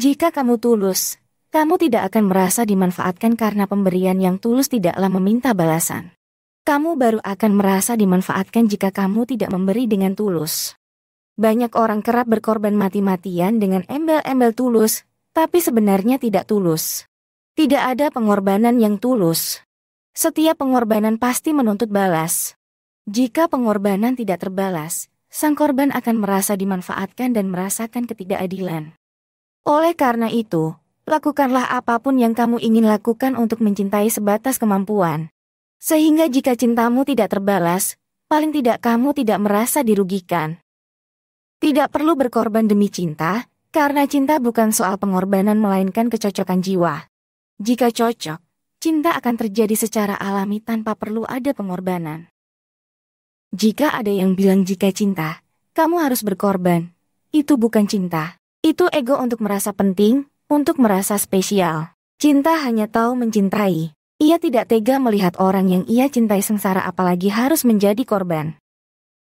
Jika kamu tulus, kamu tidak akan merasa dimanfaatkan karena pemberian yang tulus tidaklah meminta balasan. Kamu baru akan merasa dimanfaatkan jika kamu tidak memberi dengan tulus. Banyak orang kerap berkorban mati-matian dengan embel-embel tulus, tapi sebenarnya tidak tulus. Tidak ada pengorbanan yang tulus. Setiap pengorbanan pasti menuntut balas. Jika pengorbanan tidak terbalas, sang korban akan merasa dimanfaatkan dan merasakan ketidakadilan. Oleh karena itu, lakukanlah apapun yang kamu ingin lakukan untuk mencintai sebatas kemampuan. Sehingga jika cintamu tidak terbalas, paling tidak kamu tidak merasa dirugikan. Tidak perlu berkorban demi cinta, karena cinta bukan soal pengorbanan melainkan kecocokan jiwa. Jika cocok, cinta akan terjadi secara alami tanpa perlu ada pengorbanan. Jika ada yang bilang jika cinta, kamu harus berkorban, itu bukan cinta. Itu ego untuk merasa penting, untuk merasa spesial. Cinta hanya tahu mencintai. Ia tidak tega melihat orang yang ia cintai sengsara apalagi harus menjadi korban.